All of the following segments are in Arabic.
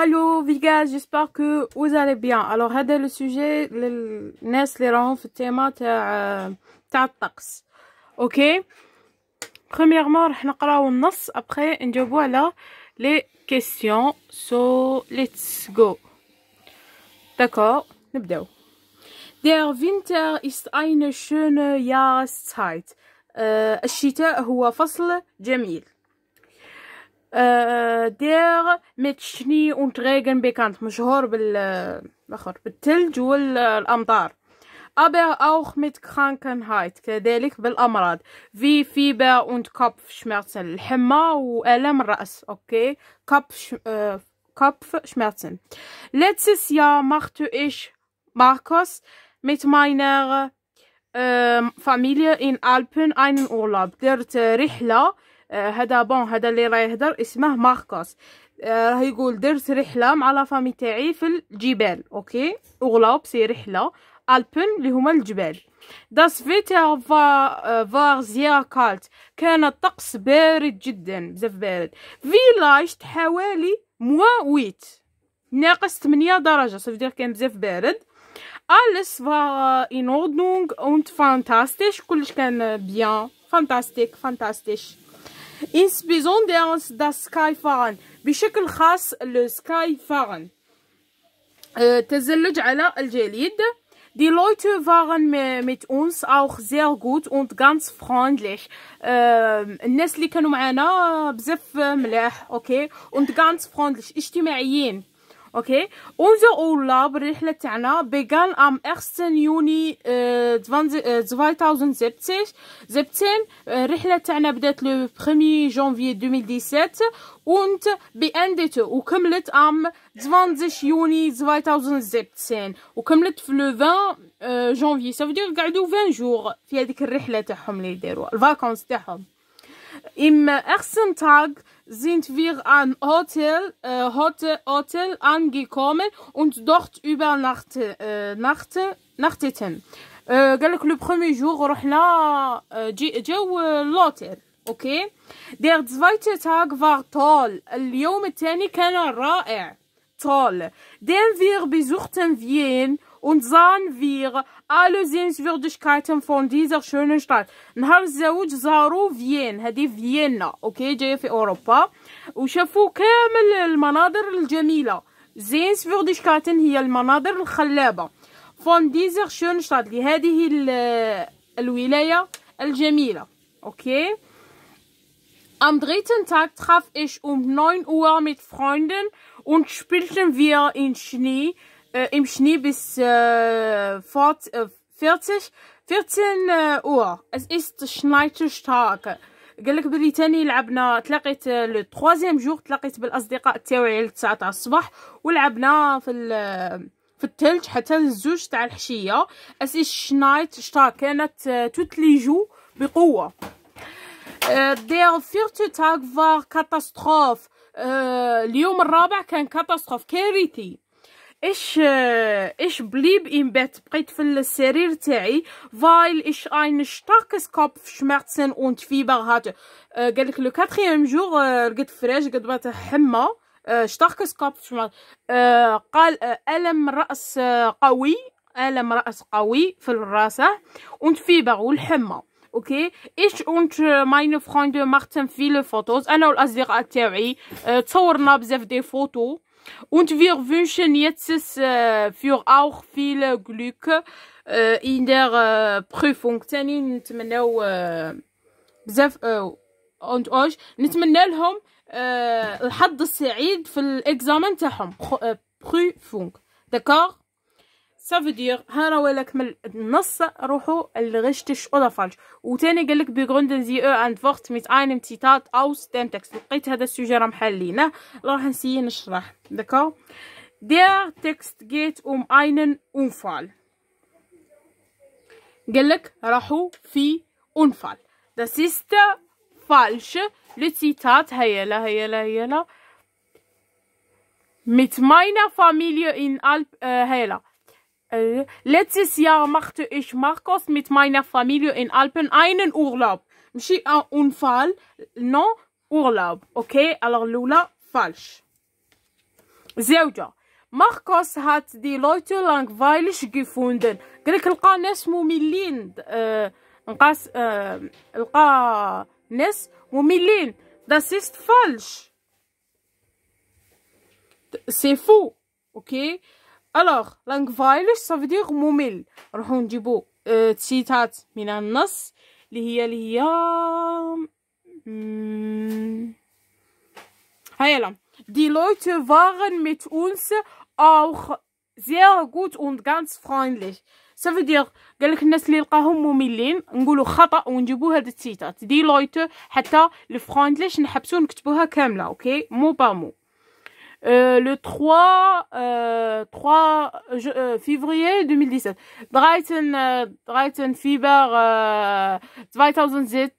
Hello vigas. j'espère que vous allez bien. Alors le, le, sujet les اللي راهم في التيما تاع تاع الطقس. اوكي le راح نقراو النص نجاوبو على نبداو. Der Winter ist eine schöne Jahreszeit. الشتاء äh, دير ميت شني اون تريغن بيكانت مشهور بال اخر بالثلج والامطار ابر اوخ ميت كرانكن هايت كذلك بالامراض في فيبر اون كابف شمرتن الحمى والام الراس اوكي كابف كابف شمرتن ليتس يا ماختو ايش ماركوس ميت ماينر فاميليا ان البن اين اورلاب درت رحله آه، هذا بون هذا اللي راه يهضر اسمه ماركوس آه، راه يقول درت رحله مع لافامي تاعي في الجبال اوكي اغلوب سي رحله البن اللي هما الجبال داس فيتا فا فار زيار كالت كان الطقس بارد جدا بزاف بارد فيلاج حوالي موا ويت ناقص 8 درجة صافي كان بزاف بارد الس فا ان اوردنونغ اونت فانتاستيش كلش كان بيان فانتاستيك فانتاستيش Ins besonders das Skyfahren بشكل خاص السكايفارن أه تزلج على الجليد Die Leute waren mit uns auch sehr gut und ganz freundlich. أه الناس اللي كانوا معنا بزاف ملاح اوكي okay. und ganz freundlich اجتماعيين اوكي اونزو اولا بالرحله تاعنا بيغان ام 1 يوني 2017 الرحله تاعنا بدات لو 1 جانفي 2017 und beendete وكملت ام 20 يوني 2017 وكملت في لو 20 جانفي سوف دير قعدوا 20 جور في هذيك الرحله تاعهم اللي يديروا الفاكونس تاعهم ام ersten تاغ sind wir an Hotel, äh, Hotel, Hotel angekommen und dort übernachteten. Äh, nacht, nachteten. قال لك لو äh, جور رحنا جاو لوتيل اوكي دير زفايتر تاغ فار طول اليوم الثاني كان رائع toll. Denn wir besuchten Wien und sahen wir alle Sehenswürdigkeiten von dieser schönen Stadt. نهار الزواج زاروا فيين هذه فيينا اوكي جايه في اوروبا وشافوا كامل المناظر الجميله سينسفيرديشكاتن هي المناظر الخلابه فون ديزر شونشتاد لهذه الولايه الجميله اوكي Am dritten Tag traf ich um 9 Uhr mit Freunden und spielten wir in Schnee. äh, im Schnee bis äh, äh, fort, 40 14 äh, Uhr. es ist schneit stark قال لك بلي تاني لعبنا تلاقيت لو تروازيام جور تلاقيت بالاصدقاء تاوعي على تاع الصباح ولعبنا في في التلج حتى الزوج تاع الحشيه اسي شنايت شتا كانت توت لي جو بقوه دير فيرتو تاك فار كاتاستروف اليوم الرابع كان كاتاستروف كارثي اش اش بليب امبات بقيت في السرير تاعي فايل اش اين شتاكس كوب شمعتسن اونت فيبر هات آه، قالك لو كاتريام جور لقيت آه، فريش قد بات حمى كوب سكاب قال آه، الم راس قوي الم راس قوي في الراسه اونت فيبر والحمى اوكي ايش اونت ماين فريند مارتن في لو فوتوز انا والاصدقاء تاعي تصورنا بزاف دي فوتو Und wir wünschen jetzt äh, für auch viel Glück äh, in der äh, Prüfung. نتمنوا äh, بزاف äh, und euch نتمنى لهم الحظ السعيد في الاكزامن تاعهم Prüfung. D'accord دير ها راه من النص روحو لغشتش اولا فالش وتاني قالك بيغروندن زي او اند فورت ميت ام تيتات او ستام تكست لقيت هذا السوجي راه محلينه راح نسيي نشرح داكو دير تكست جيت ام اينن قال قالك راحو في فال ذا سيست فالش لتيتات لا هيا لا ميت ماينا فاميليا ان الب هيلا Äh, letztes Jahr machte ich Markus mit meiner Familie in Alpen einen Urlaub. مشي Unfall, نو Urlaub. Okay, alors Lula, falsch. زوجة Markus hat die Leute langweilig gefunden قالك Lka Nes Mumilin. Äh, Lka äh, Nes Mumilin. das ist falsch c'est faux okay الوغ لانغفايلش صافديغ ممل نروحو نجيبو اه تسيتات من النص اللي هي اللي هي هيلا دي Leute waren mit اونس اوخ زير gut und ganz freundlich. صافي دير قالك الناس اللي لقاهم مملين نقولو خطا ونجيبو هاد التيتات دي لويت حتى الفرونتليش نحبسو نكتبوها كامله اوكي مو با مو euh, le 3, euh, 3 euh, février 2017. 13, 13 Fieber euh, 2017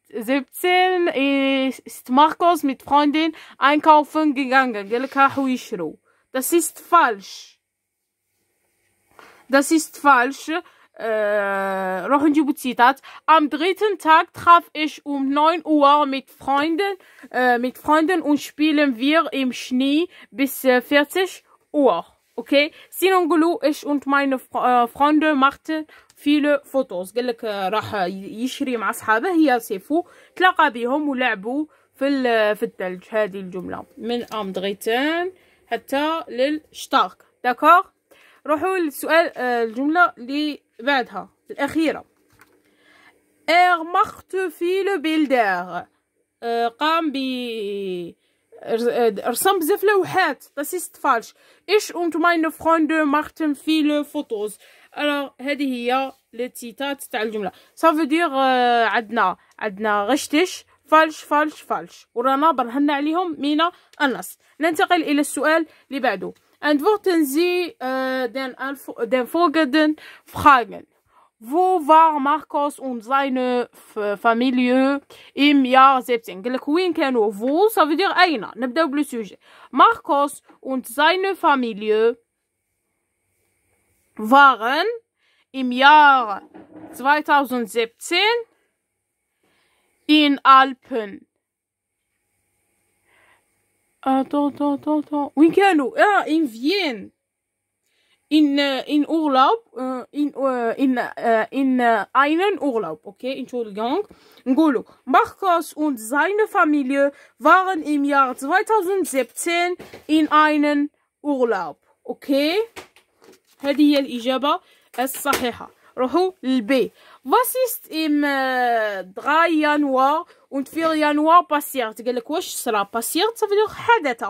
ist Markus mit Freundin einkaufen gegangen. Das ist falsch. Das ist falsch. روحوا نجيبوا تيتات ام دريتن تاك تخاف ايش ام 9 اوار ميت فريندن ميت فريندن و نشبيلن فير ام شني بس 40 اوار اوكي سينو نقولوا ايش انت ماين فريندن مارتن فيلو فوتوز قال راح يشري مع صحابه هي سيفو تلاقى بيهم ولعبوا في في الثلج هذه الجمله من ام دريتن حتى للشتاك داكور روحوا للسؤال آه، الجمله اللي بعدها الاخيره إيغ مخت في لو بيلدار قام ب آه، رسم بزاف لوحات تاسيست فالش ايش انتما فخون دو مارتن في لو فوتوز الوغ هذه هي لي تيتات تاع الجمله سافو آه، دير عندنا عندنا غشتش فالش فالش فالش ورانا برهنا عليهم من النص ننتقل الى السؤال اللي بعده Antworten Sie äh, den, den folgenden Fragen. Wo war Markus und seine Familie im Jahr 17? Queen كانوا wo, ça veut dire أين. نبدأ بالسوجي. Markus und seine Familie waren im Jahr 2017 in Alpen. Attends, attends, attends, attends. Où كانوا؟ اه ان فيين. ان ان اغلب ان ان ان einen Urlaub, okay, Entschuldigung. Ngolo, Marcos und seine Familie waren im Jahr 2017 in einen Urlaub, okay? هذه هي الإجابة الصحيحة. روحوا للبي Was ist im äh, 3 Januar und 4 Januar passiert? قال لك واش صرا passiert ça veut dire حدث.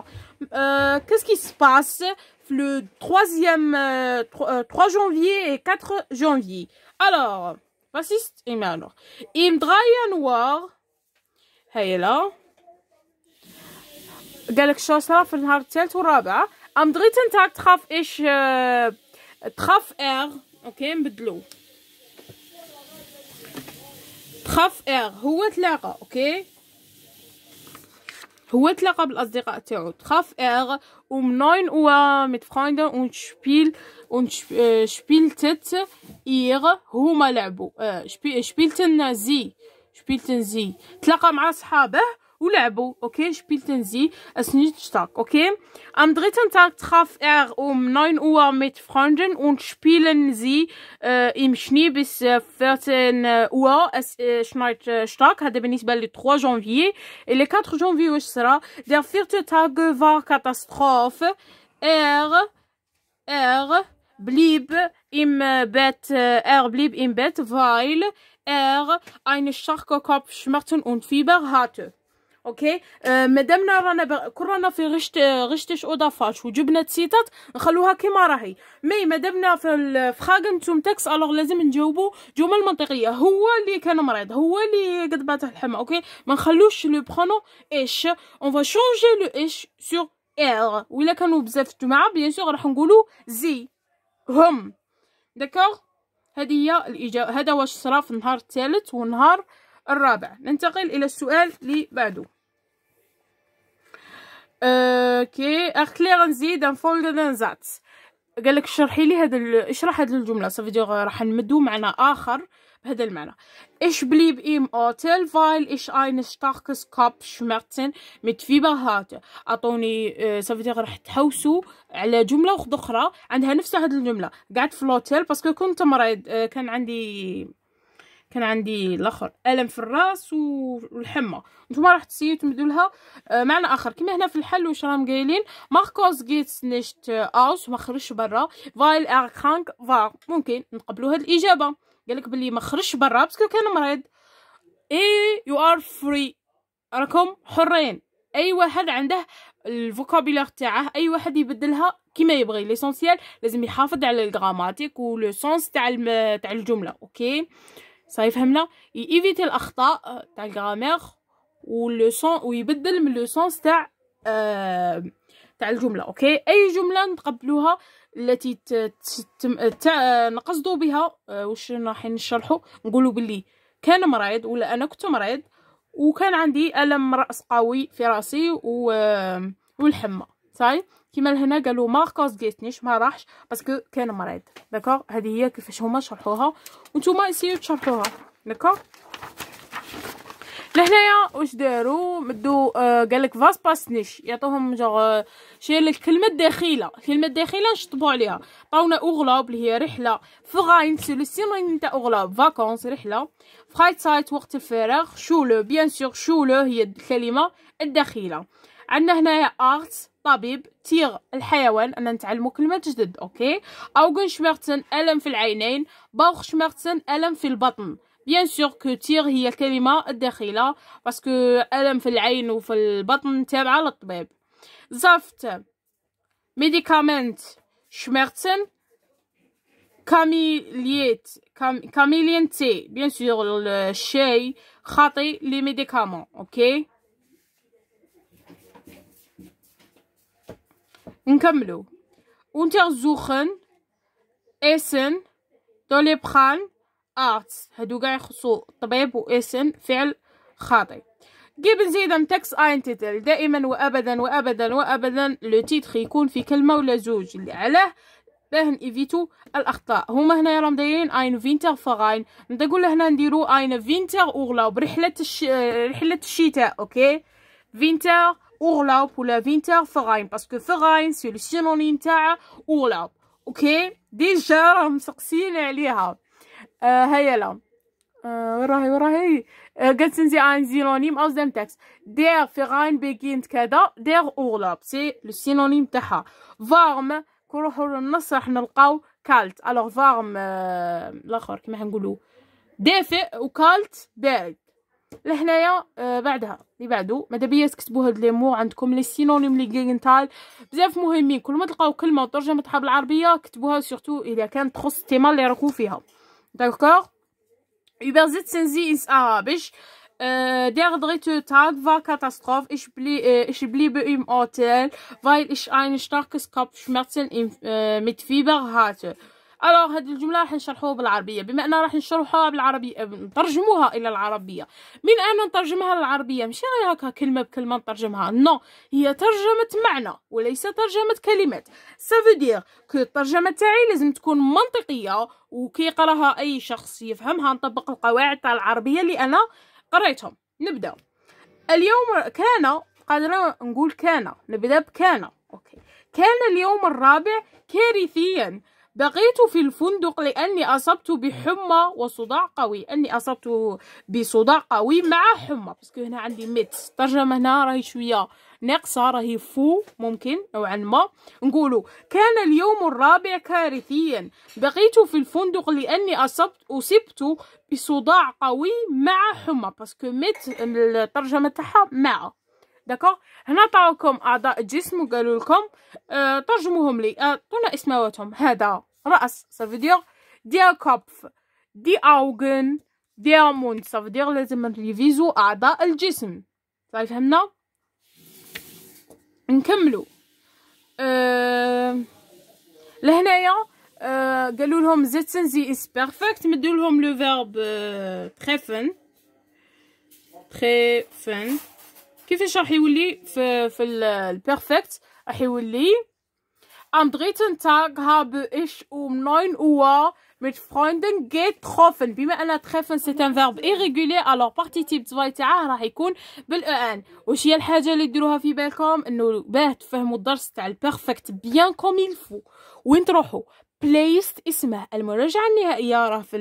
Euh, qu'est-ce qui se passe le 3e euh, 3, 3 janvier et 4 janvier. Alors, was ist im Januar? Im 3 Januar هي لا قال لك شو صار في النهار الثالث والرابع. Am dritten Tag traf ich äh, traf er, okay, nbidlu. خاف اغ هو تلاقى اوكي هو تلاقى بالاصدقاء تاعو تخاف اغ um 9 Uhr mit Freunden und spiel und sp äh, spieltet ihr هما لعبوا äh, spielten sie spielten sie تلاقى مع صحابه ولعبوا اوكي spielten sie es nicht stark okay am dritten Tag traf er um 9 Uhr mit Freunden und spielen sie äh, im Schnee bis äh, 14 äh, Uhr es äh, schneit äh, stark hatte bei le 3 janvier et le 4 janvier واش صرا der vierte Tag war Katastrophe er er blieb im äh, Bett, äh, er blieb im Bett, weil er eine starke Kopfschmerzen und Fieber hatte. اوكي آه مادامنا رانا بغ... كون رانا في غشت غشتش اودافاش وجبنا تسيطات نخلوها كيما راهي مي مادامنا في الفخاغن توم تاكس الوغ لازم نجاوبو جمل منطقيه هو اللي كان مريض هو اللي قد باته الحمى اوكي ما نخلوش لو برونو اش اون فا شونجي لو اش سور ار ولا كانوا بزاف الجماعه بيان سور راح نقولو زي هم داكوغ هذه هي الاجابه هذا واش صرا في النهار الثالث والنهار الرابع ننتقل إلى السؤال اللي بعده اوكي أه، اختليغ نزيد انفولد زات قال لك شرحي لي هذا اشرح هذه الجمله صافي راح نمدو معنى اخر بهذا المعنى ايش بليب ايم اوتيل فايل ايش اين ستاركس كاب شمرتن مت في هات اعطوني أه، صافي راح تحوسوا على جمله اخرى عندها نفس هذه الجمله قعدت في لوتيل باسكو كنت مريض أه، كان عندي كان عندي الاخر الم في الراس والحمى نتوما راح تسيو تمدوا لها آه، معنى اخر كما هنا في الحل واش راهم قايلين ماركوس جيتس نشت اوس ما خرجش برا فايل ار كرانك فا ممكن نقبلوا هاد الاجابه قالك بلي ما خرجش برا باسكو كان مريض اي يو ار فري راكم حرين اي واحد عنده الفوكابيلار تاعه اي واحد يبدلها كيما يبغي ليسونسيال لازم يحافظ على الغراماتيك ولو سونس تاع تاع الجمله اوكي صافي فهمنا ييفيتي الاخطاء آه، تاع الغرامير ولو سون ويبدل من لو سونس تاع آه تاع الجمله اوكي اي جمله نتقبلوها التي نقصدو بها آه، واش راح نشرحو نقولوا باللي كان مريض ولا انا كنت مريض وكان عندي الم راس قوي في راسي و آه، والحمى صاي كيما لهنا قالوا ماركوس جيتنيش ما راحش باسكو كان مريض داكوغ هذه هي كيفاش هما شرحوها وانتوما سيو تشرحوها داكوغ لهنايا واش داروا مدوا آه قالك فاس باسنيش يعطوهم جوغ آه، شي لك كلمه الكلمه كلمه داخله نشطبوا عليها طاونا اوغلوب اللي هي رحله فغاين سي لو سينونيم تاع اوغلوب فاكونس رحله فرايت سايت وقت الفراغ شولو بيان سور شولو هي الكلمه الداخله عندنا هنايا ارت طبيب تيغ الحيوان انا نتعلمو كلمه جدد اوكي اوغن شمرتن الم في العينين باوخ شمرتن الم في البطن بيان سور كو تيغ هي الكلمه الداخله باسكو الم في العين وفي البطن تابعه للطبيب زافت ميديكامنت شمرتن كاميليت كام... تي بيان سور الشاي خاطي لي ميديكامون اوكي نكملو unter suchen essen طلب خان arts هادو كاع يخصو طبيب و essen فعل خاطئ جيب زيدا تكس اين تيتل دائما وابدا وابدا وابدا لو تيتخ يكون في كلمه ولا زوج اللي علاه باه نيفيتو الاخطاء هما هنا راهم دايرين اين فينتر فغاين نتقول هنا نديرو اين فينتر اغلاوب برحله الش... رحله الشتاء اوكي فينتر أغلب ولا فينتر فغاين باسكو فغاين سي لو سينونيم تاع أغلب أوكي ديجا راهم مسقسين عليها آه هيا وراهي وراهي قالت نزي ان سينونيم او زام تاكس دير فيغاين بيكينت كذا دير اغلب سي لو سينونيم تاعها فارم كنروحو للنص راح نلقاو كالت الوغ فارم آه... الاخر كيما نقولو دافئ وكالت بارد لهنايا آه، بعدها اللي بعدو ماذا بيا تكتبوا هاد لي مو عندكم لي سينونيم لي غينتال بزاف مهمين كل ما تلقاو كلمه وترجمتها بالعربيه كتبوها سورتو الا كانت تخص التيما اللي راكو فيها داكوغ يبقى زيت سنزي انس ارابيش دير دغي تو تاغ فا كاتاستروف ايش بلي ايش بلي بو ام اوتيل فايل اش اين شتاركس كوب شمرتل ام مت فيبر هاتو الو هذه الجمله راح نشرحوها بالعربيه بما ان راح نشرحوها بالعربيه نترجموها الى العربيه من انا نترجمها للعربيه ماشي غير هكا كلمه بكلمه نترجمها نو هي ترجمه معنى وليس ترجمه كلمات سافو كو الترجمه تاعي لازم تكون منطقيه وكيقراها اي شخص يفهمها نطبق القواعد تاع العربيه اللي انا قريتهم نبدا اليوم كان قادرة نقول كان نبدا بكان اوكي كان اليوم الرابع كارثيا بقيت في الفندق لأني أصبت بحمى وصداع قوي أني أصبت بصداع قوي مع حمى باسكو هنا عندي ميت ترجمة هنا راهي شوية ناقصة راهي فو ممكن نوعا ما نقولوا كان اليوم الرابع كارثيا بقيت في الفندق لأني أصبت أصبت بصداع قوي مع حمى باسكو ميت الترجمة تاعها مع داكوغ هنا عطاوكم اعضاء الجسم وقالوا لكم آه ترجموهم لي اعطونا آه اسماواتهم هذا راس سافيدير دير كوبف دي اوغن دير موند سافيدير لازم نريفيزو اعضاء الجسم صافي فهمنا نكملو أه... لهنايا أه... قالوا لهم زيتسن زي اس بيرفكت مدوا لهم لو فيرب تري فن تري فن كيفاش راح يولي في في البيرفكت راح يولي Am dritten Tag او ich او وا ميت mit Freunden getroffen بما أن treffen c'est un verbe irrégulier alors participe 2 تاعه راح يكون بال ان واش هي الحاجة اللي ديروها في بالكم انه باه تفهموا الدرس تاع البيرفكت بيان كوم يلفو وين تروحوا بلايست اسمه المراجعة النهائية راه في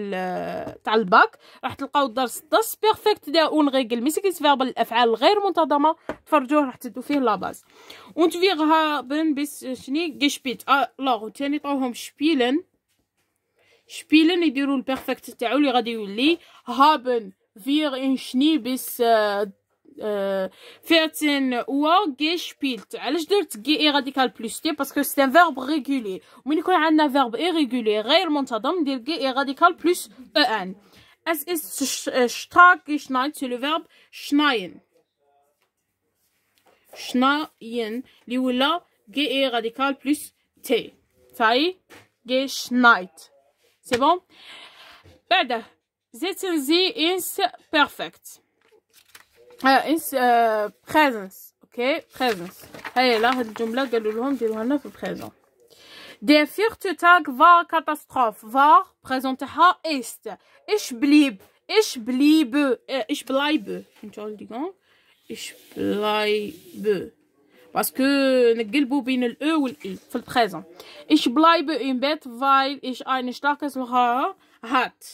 تاع الباك راح تلقاو الدرس الدرس بيرفكت اون غيغل ميسيكس فيربال الافعال الغير منتظمة تفرجوه راح تدو فيه لاباز und wir haben بس شني gespielt الوغ آه، تاني طاوهم شبيلن شبيلن يديرو البيرفكت تاعو لي غادي يولي هابن فيغ ان شني بس 14 radical plus t, parce que c'est un verbe régulier. Mais nous un verbe irrégulier. Réellement, radical e äh, le verbe, schneien. Schneien. L'ioula, radical plus t. C'est bon? Bada, Sie Perfect. آه، انس آه بريزنس اوكي بريزنس هاي لا هاد الجمله قالوا لهم ديروها لنا في بريزون دي فيرت تاك فار كاتاستروف فار بريزون تاعها است ايش بليب ايش بليب ايش بلايب انتولديغون ايش بلايب باسكو نقلبو بين الاو والاي في البريزون ايش بلايب اون بيت فايل ايش اين شتاكس هات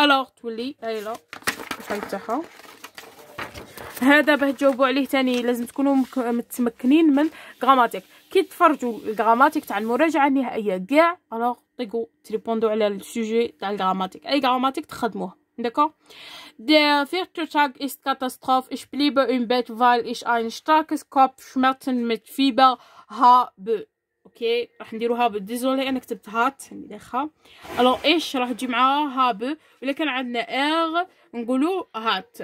الوغ تولي هاي لا الفصل تاعها هذا باه تجاوبوا عليه تاني لازم تكونوا متمكنين من غراماتيك كي تفرجوا الغراماتيك تاع المراجعه النهائيه كاع الوغ طيقوا تريبوندو على السوجي تاع الغراماتيك اي غراماتيك تخدموه داكور Der Vierteltag ist Katastrophe. Ich bliebe im Bett, weil ich كوب starkes Kopfschmerzen mit Fieber habe. اوكي راح نديرو هاب ديزولي انا كتبت هات مليخه الوغ ايش راح تجي معاها هاب ولا كان عندنا ار نقولوا هات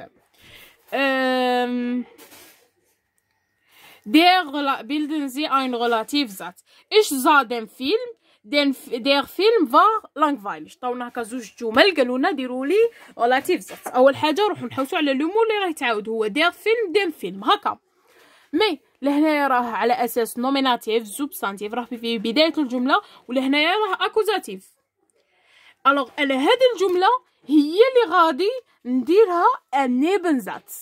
Der bilden sie ein Relativsatz. Ich sah den Film, دير فيلم فا لانغ فايلش طاونا هكا زوج جمل قالوا لنا ديروا لي زات أول حاجة نروحو نحوسو على لومو اللي راه يتعاود هو دير فيلم دين فيلم هكا. مي لهنايا راه على اساس نوميناتيف سوبستانتيف راه في بدايه الجمله ولهنايا راه اكوزاتيف الوغ على هذه الجمله هي اللي غادي نديرها النيبنزات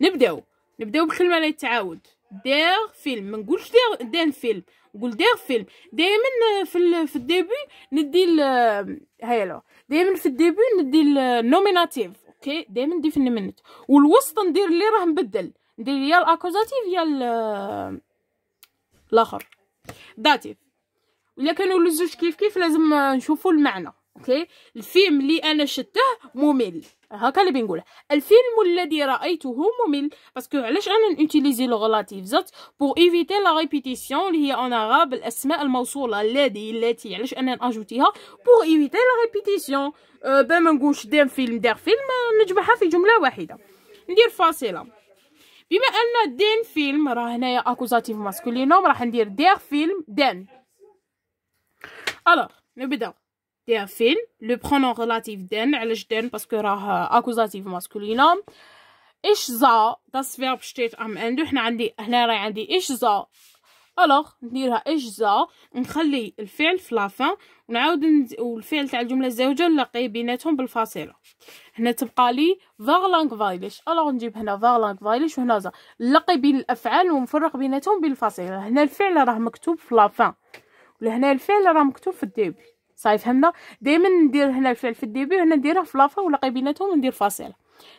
نبداو نبداو بكلمه اللي تعاود دير فيلم ما نقولش دير دين فيلم نقول دير فيلم دائما في في الديبي ندي هيلا دائما في الديبي ندي النوميناتيف اوكي دائما ندي في النمنت والوسط ندير اللي راه مبدل ندير يا الاكوزاتيف يا الاخر داتيف الا كانوا لزوج كيف كيف لازم نشوفوا المعنى اوكي الفيلم اللي انا شفته ممل هكا اللي بنقوله الفيلم الذي رايته ممل باسكو علاش انا نوتيليزي لو غلاتيف زات بور ايفيتي لا ريبيتيسيون اللي هي انا غاب الاسماء الموصوله الذي التي علاش انا ناجوتيها بور ايفيتي لا ريبيتيسيون با ما نقولش دار فيلم دار فيلم نجمعها في جمله واحده ندير فاصله بما ان دين فيلم راه هنايا اكوزاتيف ماسكولينوم راح ندير دير فيلم دان الوغ نبدا داير فين لو برونون ريلاتيف دن علاش دان باسكو راه اكوزاتيف ماسكولينا ايش زا داس فيرب شتيت ام اندو حنا عندي هنا راهي عندي ايش زا الوغ نديرها ايش زا نخلي الفعل في لافان ونعاود نز... والفعل تاع الجمله الزوجه نلقي بيناتهم بالفاصله هنا تبقى لي لانك فايليش الوغ نجيب هنا لانك فايليش وهنا زا نلاقي بين الافعال ونفرق بيناتهم بالفاصله هنا الفعل راه مكتوب في لافان ولهنا الفعل راه مكتوب في الديبي صافي فهمنا دائما ندير هنا في الديبي هنا نديرها في لافا ولا بيناتهم ندير فاصل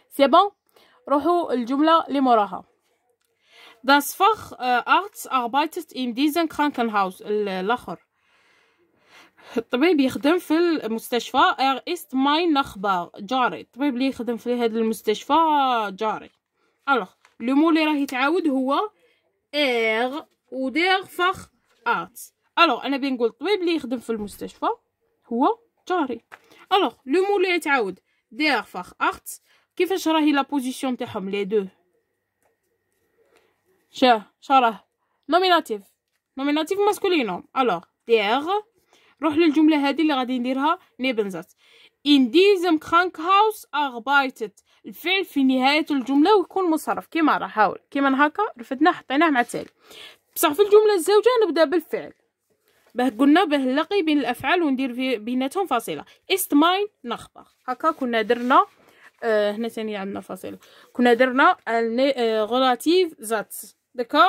سي بون روحوا الجمله اللي موراها Das Fach äh, Arzt arbeitet in diesem Krankenhaus الاخر äh, الطبيب يخدم في المستشفى ار ايست ماي نخبار جاري الطبيب اللي يخدم في هذا المستشفى جاري الوغ لو مو اللي راه يتعاود هو ار ودير فخ ارتس الوغ انا بنقول الطبيب اللي يخدم في المستشفى هو جاري الوغ لو مول لي يتعاود دير فاخ اخت كيفاش راهي لا بوزيسيون تاعهم لي دو شاه شراه نوميناتيف نوميناتيف ماسكولينو الوغ دير روح للجمله هذه اللي غادي نديرها نيبنزات ديزم كرانك هاوس اغبايتت الفعل في نهاية الجملة ويكون مصرف كيما راه حاول كيما هكا رفدناه حطيناه مع التالي بصح في الجملة الزوجة نبدا بالفعل باه قلنا باه نلاقي بين الافعال وندير بيناتهم فاصله است ماين نخبر هكا كنا درنا آه هنا ثاني عندنا فاصله كنا درنا آه، غولاتيف زات دكا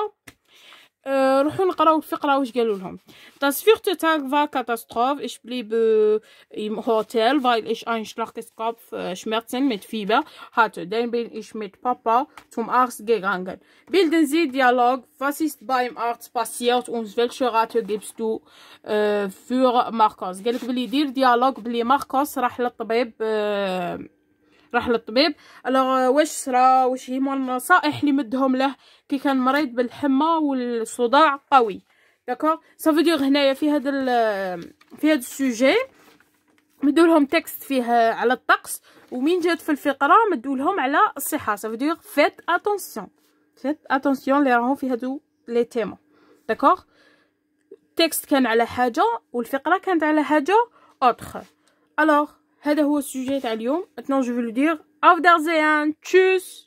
روحوا نقراو الفقره واش قالوا لهم Das vierte Tag war Katastrophe. Ich blieb äh, im Hotel, weil ich ein schlechtes Kopfschmerzen mit Fieber hatte. Dann bin ich mit Papa zum Arzt gegangen. Bilden Sie Dialog. Was ist beim Arzt passiert und welche Rate gibst du äh, für Markus? قالك بلي دير ديالوج بلي ماركوس راح للطبيب راح للطبيب الوغ واش صرا واش هما النصائح اللي مدهم له كي كان مريض بالحمى والصداع قوي داكوغ صافي دير هنايا في هذا في هذا السوجي مدوا لهم تكست فيه على الطقس ومين جات في الفقره مدوا لهم على الصحه صافي دير فيت اتونسيون فيت اتونسيون لي راهم في هادو لي تيمون داكوغ التكست كان على حاجه والفقره كانت على حاجه اوتر الوغ هذا هو السوجي تاع اليوم اتنون جو فو لو دير اوف زيان تشوس